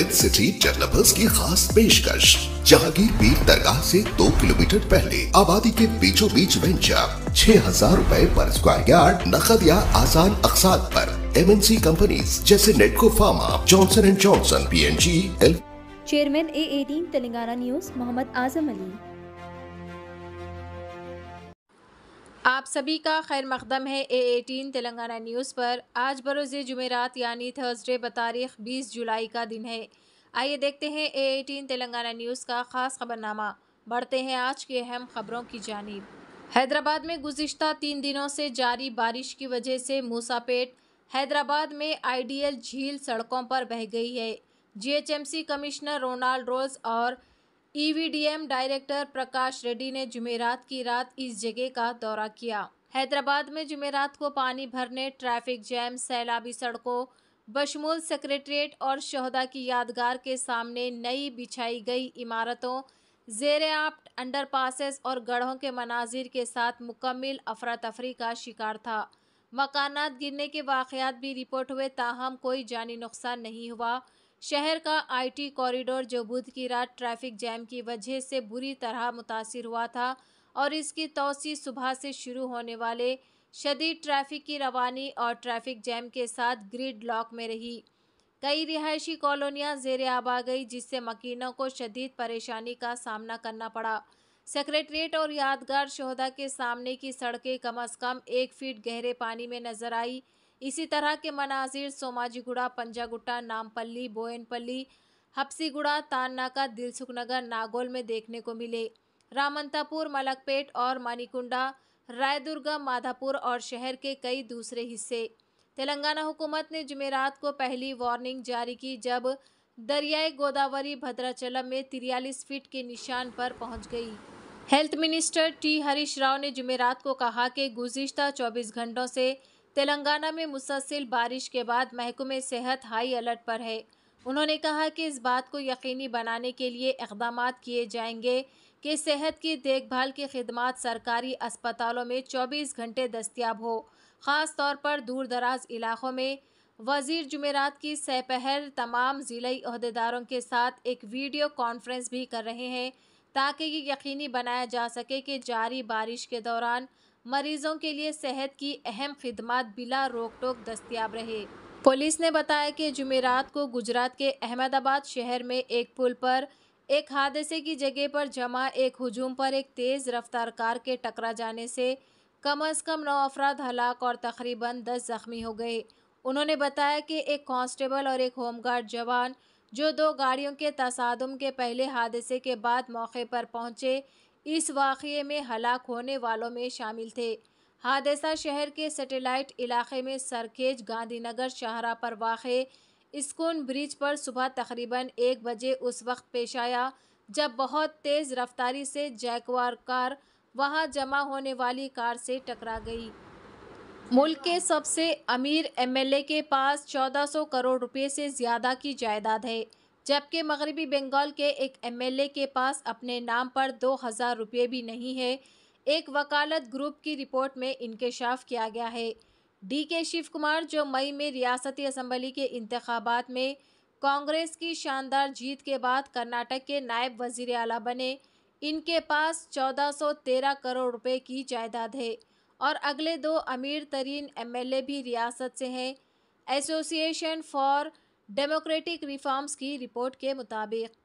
with city developers की खास पेशकश जहांगीर पीर दरगाह से दो किलोमीटर पहले आबादी के बीचों बीच वेंचर छह हजार रूपए पर स्क्वायर यार्ड नकद या आसान अकसाद पर एमएनसी कंपनीज जैसे Natco pharma Johnson and Johnson P N G L chairman A eighteen Telangana news Mohammad Azam Ali आप सभी का खैर मकदम है ए एटीन तेलंगाना न्यूज़ पर आज बरोज़ जुमेरात यानी थर्सडे बतारीख 20 जुलाई का दिन है आइए देखते हैं ए एटीन तेलंगाना न्यूज़ का ख़ास खबरनामा बढ़ते हैं आज की अहम खबरों की जानब हैदराबाद में गुज्त तीन दिनों से जारी बारिश की वजह से मूसापेट हैदराबाद में आइडियल झील सड़कों पर बह गई है सी कमिश्नर रोनाल्ड रोज और ईवीडीएम डायरेक्टर प्रकाश रेड्डी ने जुमेरात की रात इस जगह का दौरा किया हैदराबाद में जुमेरात को पानी भरने ट्रैफिक जैम सैलाबी सड़कों बशमूल सेक्रेटरीट और शहदा की यादगार के सामने नई बिछाई गई इमारतों जेर आप्ट अंडरपासेस और गढ़ों के मनाजिर के साथ मुकम्मल अफरा तफरी का शिकार था मकानात गिरने के वाकयात भी रिपोर्ट हुए ताहम कोई जानी नुकसान नहीं हुआ शहर का आईटी कॉरिडोर जो बुध की रात ट्रैफिक जैम की वजह से बुरी तरह मुतासर हुआ था और इसकी तोसी सुबह से शुरू होने वाले शदीद ट्रैफिक की रवानी और ट्रैफिक जैम के साथ ग्रिड लॉक में रही कई रिहायशी कॉलोनियां जेर आब आ गई जिससे मकीनों को शदीद परेशानी का सामना करना पड़ा सेक्रेटरीट और यादगार शहदा के सामने की सड़कें कम अज़ कम एक फीट गहरे पानी में नजर आई इसी तरह के मनाजिर सोमाजीगुड़ा पंजागुट्टा नामपल्ली बोयनपल्ली हप्सीगुड़ा ताननाका नगर नागोल में देखने को मिले रामंतापुर मलकपेट और मानिकुंडा रायदुर्गा माधापुर और शहर के कई दूसरे हिस्से तेलंगाना हुकूमत ने जुमेरात को पहली वार्निंग जारी की जब दरियाए गोदावरी भद्राचलम में तिरयालीस फीट के निशान पर पहुंच गई health minister T Harish Rao ने जुमेरात को कहा कि गुजशत 24 घंटों से तेलंगाना में मुसलसिल बारिश के बाद महकमे सेहत हाई अलर्ट पर है उन्होंने कहा कि इस बात को यकीनी बनाने के लिए इकदाम किए जाएंगे कि सेहत की देखभाल की खदमात सरकारी अस्पतालों में 24 घंटे दस्तियाब हो ख़ास तौर पर दूर दराज इलाकों में वजीर जमेरात की सपहर तमाम ज़िली अहदेदारों के साथ एक वीडियो कॉन्फ्रेंस भी कर रहे हैं ताकि ये यकीनी बनाया जा सके कि जारी बारिश के दौरान मरीजों के लिए सेहत की अहम खिदमत बिला रोक टोक दस्तियाब रहे पुलिस ने बताया कि जुमेरात को गुजरात के अहमदाबाद शहर में एक पुल पर एक हादसे की जगह पर जमा एक हजूम पर एक तेज़ रफ्तार कार के टकरा जाने से कम अज़ कम नौ अफराद हलाक और तकरीबन दस ज़ख्मी हो गए उन्होंने बताया कि एक कांस्टेबल और एक होमगार्ड जवान जो दो गाड़ियों के तसादम के पहले हादसे के बाद मौके पर पहुंचे इस वाक़े में हलाक होने वालों में शामिल थे हादसा शहर के सेटेलाइट इलाके में सरखेज गांधीनगर शाहरा पर वाक़ स्कून ब्रिज पर सुबह तकरीबन एक बजे उस वक्त पेश आया जब बहुत तेज़ रफ्तारी से जैकवार कार वहां जमा होने वाली कार से टकरा गई मुल्क के सबसे अमीर एमएलए के पास 1400 करोड़ रुपए से ज़्यादा की जायदाद है जबकि मगरबी बंगाल के एक एमएलए के पास अपने नाम पर दो हज़ार रुपये भी नहीं है एक वकालत ग्रुप की रिपोर्ट में इंकशाफ किया गया है डी के शिव कुमार जो मई में रियासती असम्बली के इंतबात में कांग्रेस की शानदार जीत के बाद कर्नाटक के नायब वजीर अला बने इनके पास 1413 करोड़ रुपए की जायदाद है और अगले दो अमीर तरीन ए भी रियासत से हैं एसोसिएशन फॉर डेमोक्रेटिक रिफॉर्म्स की रिपोर्ट के मुताबिक